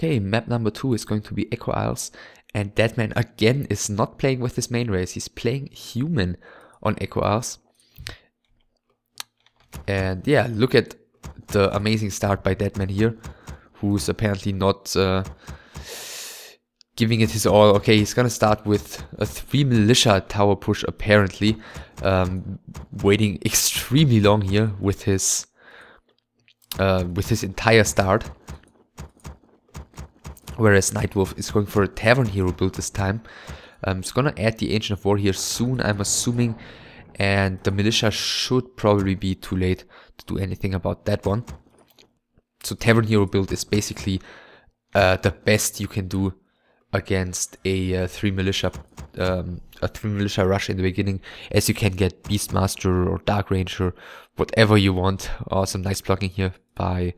Okay, map number two is going to be Echo Isles. And Deadman man again is not playing with his main race. He's playing human on Echo Isles. And yeah, look at the amazing start by Deadman man here, who's apparently not uh, giving it his all. Okay, he's gonna start with a 3 militia tower push apparently. Um, waiting extremely long here with his uh, with his entire start. Whereas Nightwolf is going for a Tavern Hero build this time. Um, it's gonna add the Ancient of War here soon, I'm assuming. And the Militia should probably be too late to do anything about that one. So Tavern Hero build is basically uh, the best you can do against a uh, three militia um, a three militia rush in the beginning as you can get beastmaster or dark ranger whatever you want or some nice blocking here by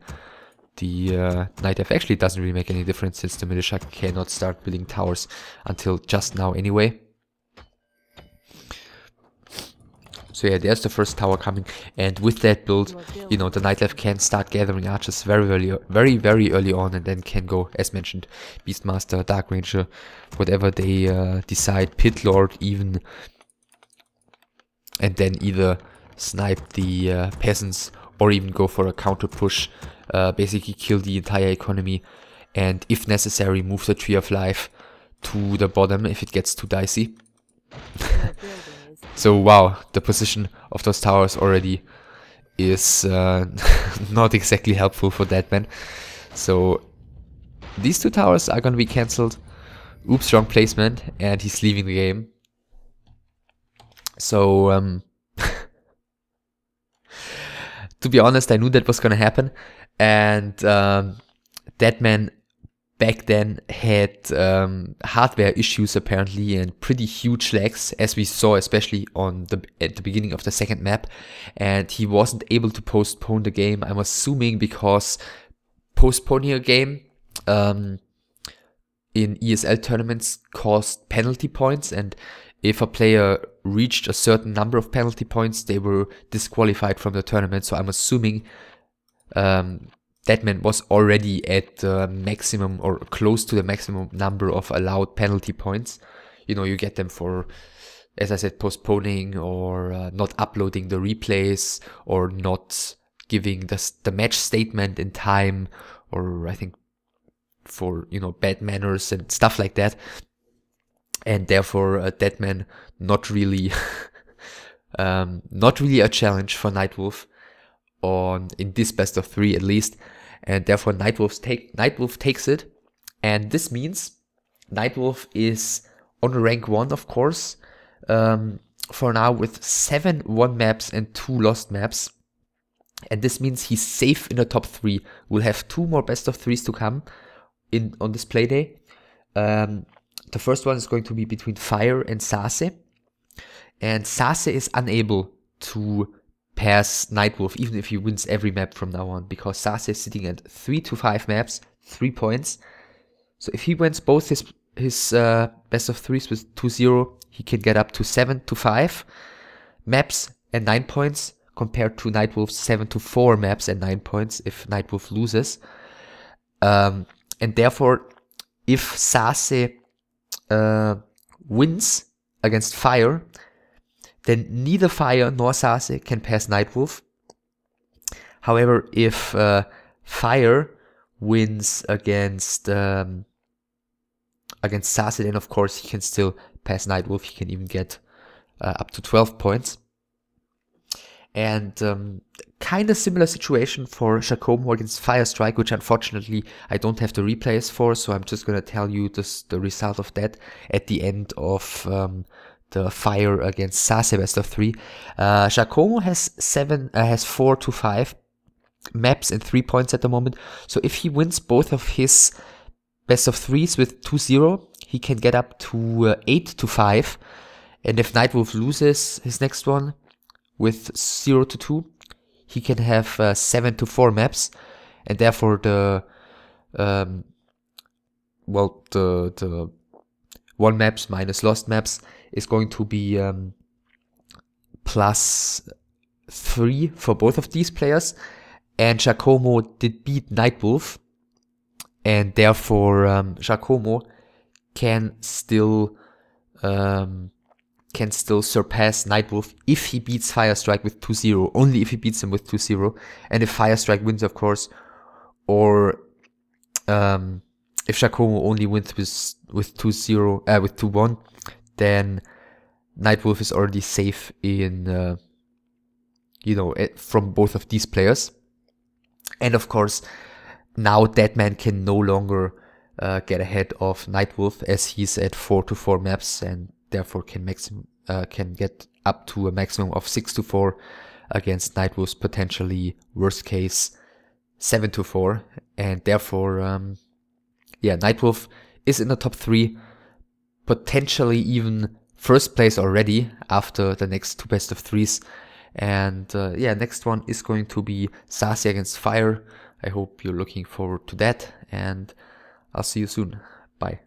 the uh, knight f actually doesn't really make any difference since the militia cannot start building towers until just now anyway. So yeah, there's the first tower coming, and with that build, you know, the knight Nightlife can start gathering archers very, very, very, very early on, and then can go, as mentioned, Beastmaster, Dark Ranger, whatever they uh, decide, Pit Lord even, and then either snipe the uh, peasants or even go for a counter push uh, basically kill the entire economy and if necessary move the Tree of Life to the bottom if it gets too dicey. so wow, the position of those towers already is uh, not exactly helpful for that man. So these two towers are gonna be cancelled. Oops, wrong placement, and he's leaving the game. So um, to be honest, I knew that was going to happen. And um, Deadman back then had um, hardware issues apparently and pretty huge lags as we saw especially on the at the beginning of the second map and he wasn't able to postpone the game i'm assuming because postponing a game um, in esl tournaments caused penalty points and if a player reached a certain number of penalty points, they were disqualified from the tournament. So I'm assuming um, Deadman was already at the maximum or close to the maximum number of allowed penalty points. You know, you get them for, as I said, postponing or uh, not uploading the replays or not giving the, the match statement in time or I think for, you know, bad manners and stuff like that and therefore uh, Deadman not really, um, not really a challenge for Nightwolf on in this best of three at least, and therefore Nightwolf take Nightwolf takes it, and this means Nightwolf is on rank one of course um, for now with seven one maps and two lost maps. And this means he's safe in the top three. We'll have two more best of threes to come in on this play day. Um, the first one is going to be between Fire and Sase. And Sase is unable to pass Nightwolf, even if he wins every map from now on, because Sase is sitting at 3 to 5 maps, 3 points. So if he wins both his his uh, best of 3s with 2-0, he can get up to 7 to 5 maps and 9 points, compared to Nightwolf's 7 to 4 maps and 9 points if Nightwolf loses. Um, and therefore, if Sase uh, wins against fire, then neither fire nor Sase can pass Nightwolf. However, if uh, fire wins against um, against Sase, then of course he can still pass Nightwolf. He can even get uh, up to 12 points. And um, kind of similar situation for Shaco Morgan's Fire Strike, which unfortunately I don't have the replays for, so I'm just gonna tell you this, the result of that at the end of um, the fire against Sase best of three. Uh, has seven, uh, has four to five maps and three points at the moment. So if he wins both of his best of threes with 2-0, he can get up to uh, eight to five. And if Nightwolf loses his next one, with 0 to 2 he can have uh, 7 to 4 maps and therefore the um, well the the one maps minus lost maps is going to be um, plus 3 for both of these players and Giacomo did beat Nightwolf and therefore um, Giacomo can still um, can still surpass Nightwolf if he beats Firestrike with 2-0, only if he beats him with 2-0, and if Firestrike wins, of course, or um, if Shakomo only wins with with 2-0, uh, with 2-1, then Nightwolf is already safe in, uh, you know, eh, from both of these players. And of course, now Deadman can no longer uh, get ahead of Nightwolf as he's at 4 4 maps and therefore can maxim uh, can get up to a maximum of 6 to 4 against Nightwolves potentially worst case 7 to 4 and therefore um, yeah Nightwolf is in the top 3 potentially even first place already after the next two best of threes and uh, yeah next one is going to be Sassy against Fire I hope you're looking forward to that and I'll see you soon bye